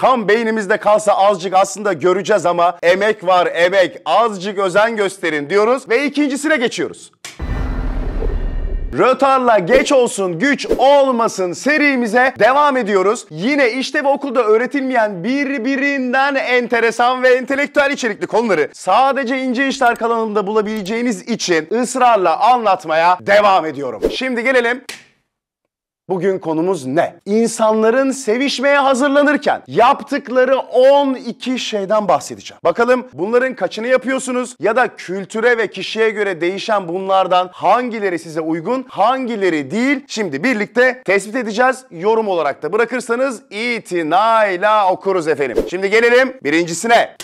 Kan beynimizde kalsa azıcık aslında göreceğiz ama emek var emek azıcık özen gösterin diyoruz ve ikincisine geçiyoruz. Rötarla geç olsun güç olmasın serimize devam ediyoruz. Yine işte ve okulda öğretilmeyen birbirinden enteresan ve entelektüel içerikli konuları sadece ince işler kanalında bulabileceğiniz için ısrarla anlatmaya devam ediyorum. Şimdi gelelim Bugün konumuz ne? İnsanların sevişmeye hazırlanırken yaptıkları 12 şeyden bahsedeceğim. Bakalım bunların kaçını yapıyorsunuz ya da kültüre ve kişiye göre değişen bunlardan hangileri size uygun, hangileri değil? Şimdi birlikte tespit edeceğiz. Yorum olarak da bırakırsanız itinayla okuruz efendim. Şimdi gelelim birincisine.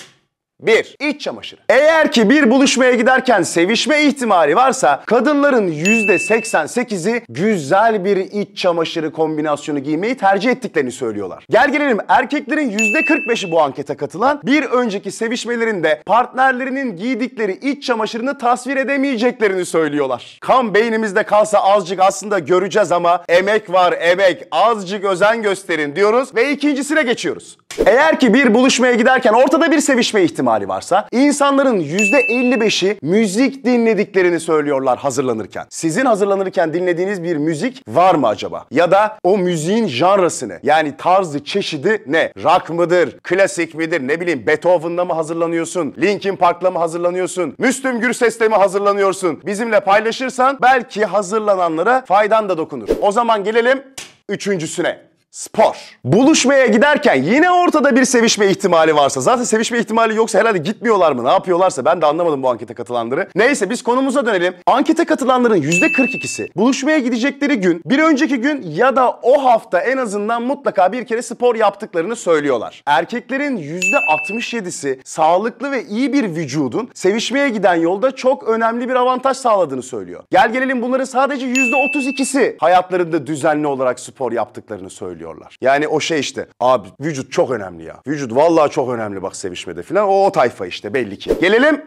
1. İç çamaşırı. Eğer ki bir buluşmaya giderken sevişme ihtimali varsa kadınların %88'i güzel bir iç çamaşırı kombinasyonu giymeyi tercih ettiklerini söylüyorlar. Gel gelelim erkeklerin %45'i bu ankete katılan bir önceki sevişmelerinde partnerlerinin giydikleri iç çamaşırını tasvir edemeyeceklerini söylüyorlar. Kan beynimizde kalsa azıcık aslında göreceğiz ama emek var emek azıcık özen gösterin diyoruz ve ikincisine geçiyoruz. Eğer ki bir buluşmaya giderken ortada bir sevişme ihtimali varsa insanların %55'i müzik dinlediklerini söylüyorlar hazırlanırken. Sizin hazırlanırken dinlediğiniz bir müzik var mı acaba? Ya da o müziğin janrası ne? Yani tarzı, çeşidi ne? Rock mıdır? Klasik midir? Ne bileyim Beethoven'la mı hazırlanıyorsun? Linkin Park'la mı hazırlanıyorsun? Müslüm Gürses'le mi hazırlanıyorsun? Bizimle paylaşırsan belki hazırlananlara faydan da dokunur. O zaman gelelim üçüncüsüne spor. Buluşmaya giderken yine ortada bir sevişme ihtimali varsa, zaten sevişme ihtimali yoksa herhalde gitmiyorlar mı, ne yapıyorlarsa ben de anlamadım bu ankete katılanları. Neyse biz konumuza dönelim. Ankete katılanların %42'si buluşmaya gidecekleri gün, bir önceki gün ya da o hafta en azından mutlaka bir kere spor yaptıklarını söylüyorlar. Erkeklerin %67'si sağlıklı ve iyi bir vücudun sevişmeye giden yolda çok önemli bir avantaj sağladığını söylüyor. Gel gelelim bunların sadece %32'si hayatlarında düzenli olarak spor yaptıklarını söylüyor biliyorlar. Yani o şey işte abi vücut çok önemli ya. Vücut vallahi çok önemli bak sevişmede filan. O, o tayfa işte belli ki. Gelelim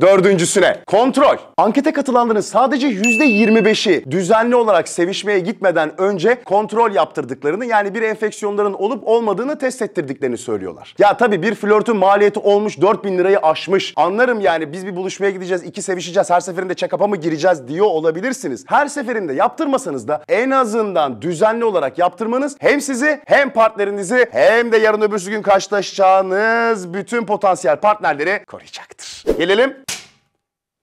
Dördüncüsüne kontrol. Ankete katılanların sadece %25'i düzenli olarak sevişmeye gitmeden önce kontrol yaptırdıklarını yani bir enfeksiyonların olup olmadığını test ettirdiklerini söylüyorlar. Ya tabii bir flörtün maliyeti olmuş 4000 lirayı aşmış. Anlarım yani biz bir buluşmaya gideceğiz, iki sevişeceğiz, her seferinde check-up'a mı gireceğiz diyor olabilirsiniz. Her seferinde yaptırmasanız da en azından düzenli olarak yaptırmanız hem sizi hem partnerinizi hem de yarın öbürsü gün karşılaşacağınız bütün potansiyel partnerleri koruyacaktır. Gelelim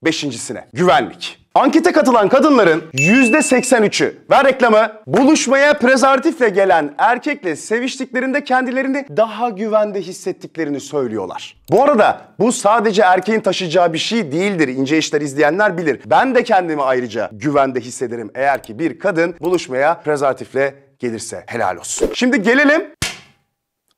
beşincisine. Güvenlik. Ankete katılan kadınların %83'ü ver reklamı buluşmaya prezervatifle gelen erkekle seviştiklerinde kendilerini daha güvende hissettiklerini söylüyorlar. Bu arada bu sadece erkeğin taşıyacağı bir şey değildir. İnce işler izleyenler bilir. Ben de kendimi ayrıca güvende hissederim eğer ki bir kadın buluşmaya prezervatifle gelirse helal olsun. Şimdi gelelim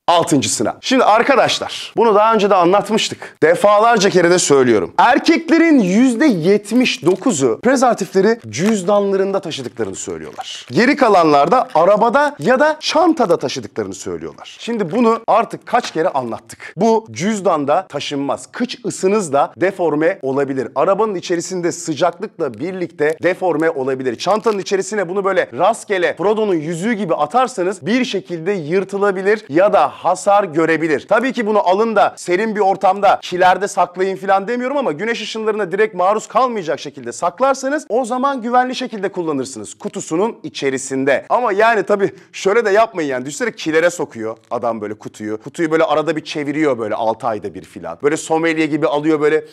altıncısına. Şimdi arkadaşlar bunu daha önce de anlatmıştık. Defalarca kere de söylüyorum. Erkeklerin yüzde yetmiş dokuzu prezervatifleri cüzdanlarında taşıdıklarını söylüyorlar. Geri kalanlarda arabada ya da çantada taşıdıklarını söylüyorlar. Şimdi bunu artık kaç kere anlattık. Bu cüzdanda taşınmaz. Kıç ısınız da deforme olabilir. Arabanın içerisinde sıcaklıkla birlikte deforme olabilir. Çantanın içerisine bunu böyle rastgele Frodo'nun yüzüğü gibi atarsanız bir şekilde yırtılabilir ya da hasar görebilir. Tabii ki bunu alın da serin bir ortamda kilerde saklayın falan demiyorum ama güneş ışınlarına direkt maruz kalmayacak şekilde saklarsanız o zaman güvenli şekilde kullanırsınız kutusunun içerisinde. Ama yani tabii şöyle de yapmayın yani düşünsene kilere sokuyor adam böyle kutuyu. Kutuyu böyle arada bir çeviriyor böyle 6 ayda bir filan. Böyle somelye gibi alıyor böyle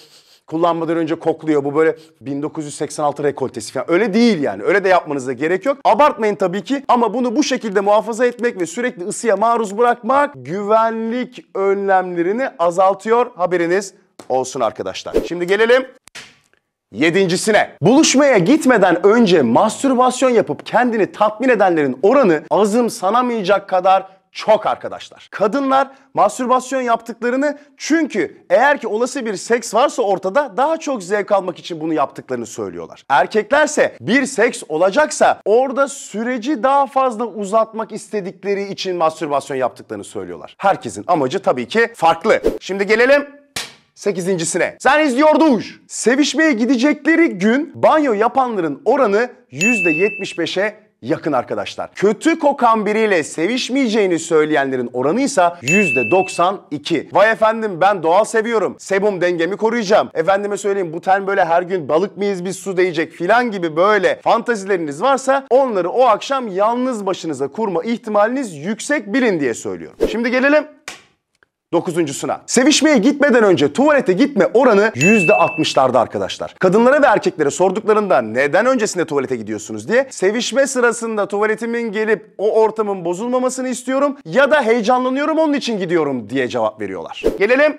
kullanmadan önce kokluyor. Bu böyle 1986 rekoltesi falan. Öyle değil yani. Öyle de yapmanıza gerek yok. Abartmayın tabii ki ama bunu bu şekilde muhafaza etmek ve sürekli ısıya maruz bırakmak güvenlik önlemlerini azaltıyor. Haberiniz olsun arkadaşlar. Şimdi gelelim Yedincisine. Buluşmaya gitmeden önce mastürbasyon yapıp kendini tatmin edenlerin oranı azım sanamayacak kadar çok arkadaşlar. Kadınlar mastürbasyon yaptıklarını çünkü eğer ki olası bir seks varsa ortada daha çok zevk almak için bunu yaptıklarını söylüyorlar. Erkeklerse bir seks olacaksa orada süreci daha fazla uzatmak istedikleri için mastürbasyon yaptıklarını söylüyorlar. Herkesin amacı tabii ki farklı. Şimdi gelelim Sekizincisine. Sen izliyordun. Sevişmeye gidecekleri gün banyo yapanların oranı %75'e yakın arkadaşlar. Kötü kokan biriyle sevişmeyeceğini söyleyenlerin oranı ise %92. Vay efendim ben doğal seviyorum. Sebum dengemi koruyacağım. Efendime söyleyeyim bu ten böyle her gün balık mıyız biz su değecek filan gibi böyle fantazileriniz varsa onları o akşam yalnız başınıza kurma ihtimaliniz yüksek bilin diye söylüyorum. Şimdi gelelim Dokuzuncusuna. Sevişmeye gitmeden önce tuvalete gitme oranı yüzde %60'larda arkadaşlar. Kadınlara ve erkeklere sorduklarında neden öncesinde tuvalete gidiyorsunuz diye sevişme sırasında tuvaletimin gelip o ortamın bozulmamasını istiyorum ya da heyecanlanıyorum onun için gidiyorum diye cevap veriyorlar. Gelelim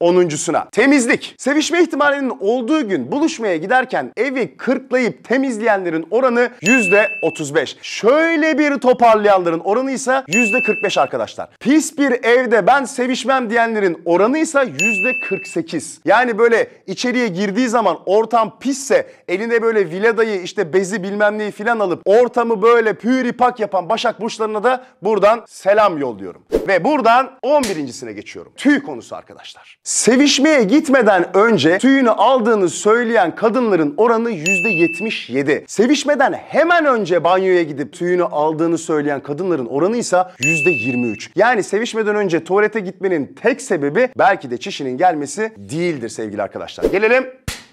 onuncusuna. Temizlik. Sevişme ihtimalinin olduğu gün buluşmaya giderken evi kırklayıp temizleyenlerin oranı %35. Şöyle bir toparlayanların oranı ise %45 arkadaşlar. Pis bir evde ben sevişmem diyenlerin oranı ise %48. Yani böyle içeriye girdiği zaman ortam pisse eline böyle viledayı işte bezi bilmem neyi filan alıp ortamı böyle püri pak yapan Başak Burçlarına da buradan selam yolluyorum. Ve buradan 11.sine geçiyorum. Tüy konusu arkadaşlar. Sevişmeye gitmeden önce tüyünü aldığını söyleyen kadınların oranı %77. Sevişmeden hemen önce banyoya gidip tüyünü aldığını söyleyen kadınların oranı ise %23. Yani sevişmeden önce tuvalete gitmenin tek sebebi belki de çişinin gelmesi değildir sevgili arkadaşlar. Gelelim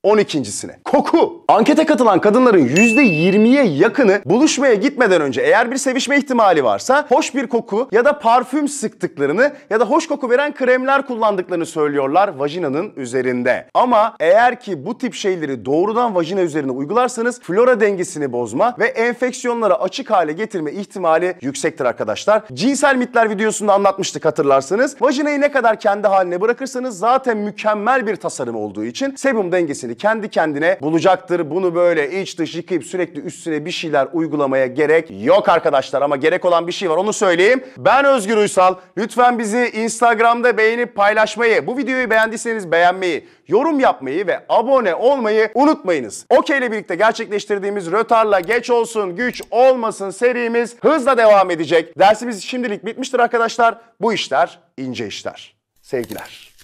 12.sine. Koku. Ankete katılan kadınların %20'ye yakını buluşmaya gitmeden önce eğer bir sevişme ihtimali varsa hoş bir koku ya da parfüm sıktıklarını ya da hoş koku veren kremler kullandıklarını söylüyorlar vajinanın üzerinde. Ama eğer ki bu tip şeyleri doğrudan vajina üzerine uygularsanız flora dengesini bozma ve enfeksiyonlara açık hale getirme ihtimali yüksektir arkadaşlar. Cinsel mitler videosunda anlatmıştık hatırlarsanız. Vajinayı ne kadar kendi haline bırakırsanız zaten mükemmel bir tasarım olduğu için sebum dengesini şekilde kendi kendine bulacaktır. Bunu böyle iç dış yıkayıp sürekli üstüne bir şeyler uygulamaya gerek yok arkadaşlar. Ama gerek olan bir şey var onu söyleyeyim. Ben Özgür Uysal. Lütfen bizi Instagram'da beğenip paylaşmayı, bu videoyu beğendiyseniz beğenmeyi, yorum yapmayı ve abone olmayı unutmayınız. Okey ile birlikte gerçekleştirdiğimiz Rötar'la geç olsun, güç olmasın serimiz hızla devam edecek. Dersimiz şimdilik bitmiştir arkadaşlar. Bu işler ince işler. Sevgiler.